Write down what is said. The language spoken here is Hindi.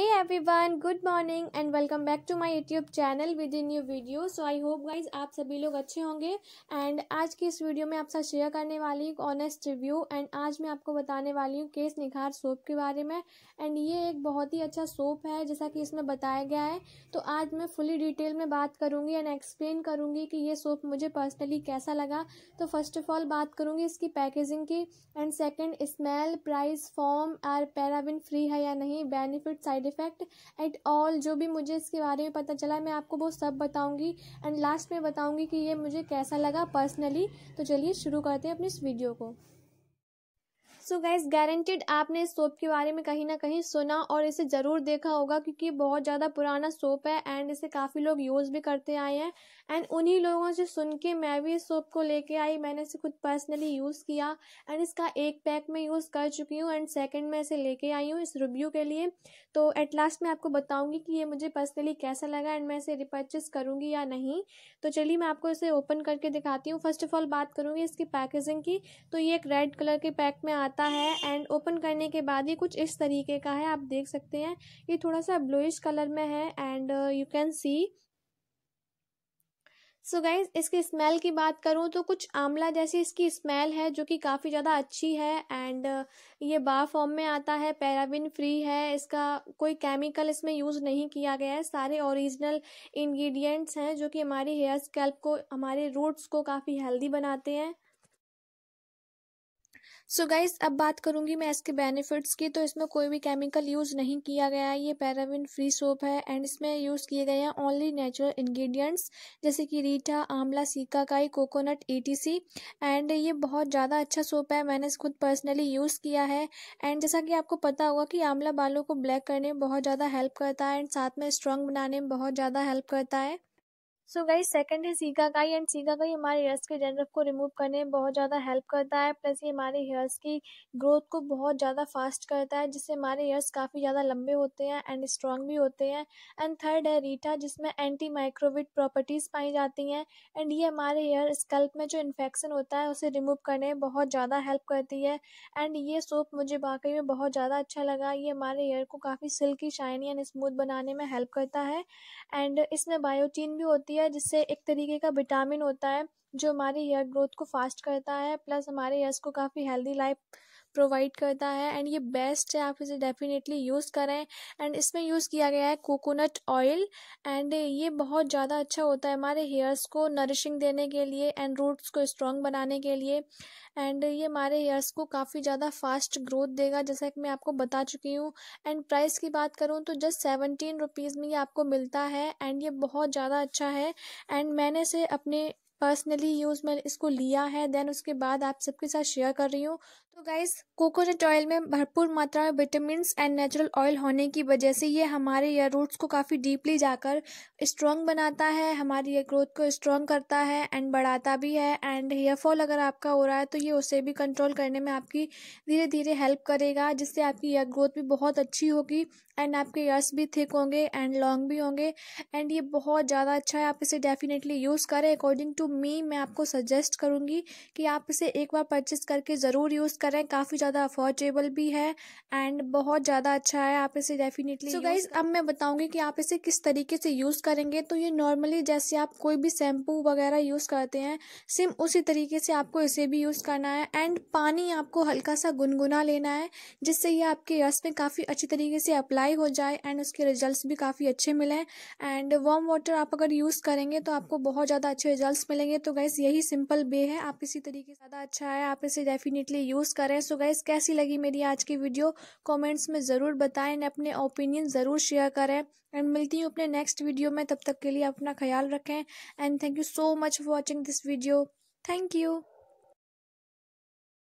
every everyone good morning and welcome back to my YouTube channel with in you video so I hope guys आप सभी लोग अच्छे होंगे एंड आज की इस वीडियो में आप साथ शेयर करने वाली एक ऑनेस्ट रिव्यू एंड आज मैं आपको बताने वाली हूँ केस निखार सोप के बारे में एंड ये एक बहुत ही अच्छा सोप है जैसा कि इसमें बताया गया है तो आज मैं फुली डिटेल में बात करूँगी एंड एक्सप्लेन करूँगी कि ये सोप मुझे पर्सनली कैसा लगा तो फर्स्ट ऑफ ऑल बात करूँगी इसकी पैकेजिंग की and second smell price form are paraben free है या नहीं benefit side side effect at all जो भी मुझे इसके बारे में पता चला मैं आपको वो सब बताऊंगी एंड लास्ट में बताऊंगी कि ये मुझे कैसा लगा पर्सनली तो चलिए शुरू करते हैं अपनी इस वीडियो को सो गाइज गारंटेड आपने इस सोप के बारे में कहीं ना कहीं सुना और इसे ज़रूर देखा होगा क्योंकि बहुत ज़्यादा पुराना सोप है एंड इसे काफ़ी लोग यूज़ भी करते आए हैं एंड उन्हीं लोगों से सुन के मैं भी इस सोप को लेके आई मैंने इसे खुद पर्सनली यूज़ किया एंड इसका एक पैक मैं यूज़ कर चुकी हूँ एंड सेकेंड मैं इसे लेके आई हूँ इस रिव्यू के लिए तो एट लास्ट मैं आपको बताऊँगी कि ये मुझे पर्सनली कैसा लगा एंड मैं इसे रिपर्चेस करूँगी या नहीं तो चलिए मैं आपको इसे ओपन करके दिखाती हूँ फर्स्ट ऑफ ऑल बात करूँगी इसकी पैकेजिंग की तो ये एक रेड कलर के पैक में आती आता है एंड ओपन करने के बाद ये कुछ इस तरीके का है आप देख सकते हैं ये थोड़ा सा ब्लूइश कलर में है and you can see so so guys इसकी स्मेल की बात करूँ तो कुछ आंवला जैसी इसकी स्मेल है जो कि काफ़ी ज़्यादा अच्छी है एंड uh, ये बा फॉर्म में आता है पैराबिन फ्री है इसका कोई केमिकल इसमें यूज़ नहीं किया गया है सारे ओरिजिनल इंग्रेडिएंट्स हैं जो कि हमारी हेयर स्कैल्प को हमारे रूट्स को काफ़ी हेल्दी बनाते हैं सो so गाइज अब बात करूँगी मैं इसके बेनिफिट्स की तो इसमें कोई भी केमिकल यूज़ नहीं किया गया है ये पैराविन फ्री सोप है एंड इसमें यूज़ किए गए हैं ओनली नेचुरल इंग्रेडिएंट्स जैसे कि रीठा आंवला काई कोकोनट एटीसी एंड ये बहुत ज़्यादा अच्छा सोप है मैंने इस खुद पर्सनली यूज़ किया है एंड जैसा कि आपको पता होगा कि आंवला बालों को ब्लैक करने में बहुत ज़्यादा हेल्प करता है एंड साथ में स्ट्रॉन्ग बनाने में बहुत ज़्यादा हेल्प करता है सो गाइज सेकंड है सीगा गाई एंड सीगा गाई हमारे हेयर्स के डेंड्रफ को रिमूव करने में बहुत ज़्यादा हेल्प करता है प्लस ये हमारे हेयर्स की ग्रोथ को बहुत ज़्यादा फास्ट करता है जिससे हमारे हेयर्स काफ़ी ज़्यादा लंबे होते हैं एंड स्ट्रॉन्ग भी होते हैं एंड थर्ड है रीटा जिसमें एंटी माइक्रोविट प्रॉपर्टीज़ पाई जाती हैं एंड ये हमारे हेयर स्कल्प में जो इन्फेक्शन होता है उसे रिमूव करने में बहुत ज़्यादा हेल्प करती है एंड ये सोप मुझे वाकई में बहुत ज़्यादा अच्छा लगा ये हमारे हेयर को काफ़ी सिल्की शाइनी एंड स्मूथ बनाने में हेल्प करता है एंड इसमें बायोटीन भी होती होती है जिससे एक तरीके का विटामिन होता है जो हमारी हेयर ग्रोथ को फास्ट करता है प्लस हमारे हेयर्स को काफ़ी हेल्दी लाइफ प्रोवाइड करता है एंड ये बेस्ट है आप इसे डेफिनेटली यूज़ करें एंड इसमें यूज़ किया गया है कोकोनट ऑयल एंड ये बहुत ज़्यादा अच्छा होता है हमारे हेयर्स को नरिशिंग देने के लिए एंड रूट्स को स्ट्रॉन्ग बनाने के लिए एंड ये हमारे हेयर्स को काफ़ी ज़्यादा फास्ट ग्रोथ देगा जैसा कि मैं आपको बता चुकी हूँ एंड प्राइस की बात करूँ तो जस्ट सेवनटीन रुपीज़ में ये आपको मिलता है एंड ये बहुत ज़्यादा अच्छा है एंड मैंने इसे अपने पर्सनली यूज़ मैं इसको लिया है देन उसके बाद आप सबके साथ शेयर कर रही हूँ तो गाइस कोकोनट ऑयल में भरपूर मात्रा में विटामिन एंड नेचुरल ऑयल होने की वजह से ये हमारे ईयर रूट्स को काफ़ी डीपली जाकर स्ट्रॉन्ग बनाता है हमारी ईयर ग्रोथ को स्ट्रॉन्ग करता है एंड बढ़ाता भी है एंड हेयर फॉल अगर आपका हो रहा है तो ये उसे भी कंट्रोल करने में आपकी धीरे धीरे हेल्प करेगा जिससे आपकी ईयर ग्रोथ भी बहुत अच्छी होगी एंड आपके ईयर्स भी थिक होंगे एंड लॉन्ग भी होंगे एंड ये बहुत ज़्यादा अच्छा है आप इसे डेफिनेटली यूज़ करें अकॉर्डिंग टू मी मैं आपको सजेस्ट करूँगी कि आप इसे एक बार परचेज़ करके ज़रूर यूज़ करें काफ़ी ज़्यादा अफोर्डेबल भी है एंड बहुत ज़्यादा अच्छा है आप इसे डेफिनेटली सो गाइज अब मैं बताऊँगी कि आप इसे किस तरीके से यूज़ करेंगे तो ये नॉर्मली जैसे आप कोई भी शैम्पू वगैरह यूज़ करते हैं सिम उसी तरीके से आपको इसे भी यूज़ करना है एंड पानी आपको हल्का सा गुनगुना लेना है जिससे ये आपके रस में काफ़ी अच्छी तरीके से अप्लाई हो जाए एंड उसके रिज़ल्ट भी काफ़ी अच्छे मिलें एंड वार्म वाटर आप अगर यूज़ करेंगे तो आपको बहुत ज़्यादा अच्छे रिजल्ट मिलेंगे चलेंगे तो गैस यही सिंपल वे है आप इसी तरीके से ज़्यादा अच्छा है आप इसे डेफिनेटली यूज़ करें सो गैस कैसी लगी मेरी आज की वीडियो कॉमेंट्स में ज़रूर बताएं एंड अपने ओपिनियन ज़रूर शेयर करें एंड मिलती हूँ अपने नेक्स्ट वीडियो में तब तक के लिए अपना ख्याल रखें and thank you so much for watching this video thank you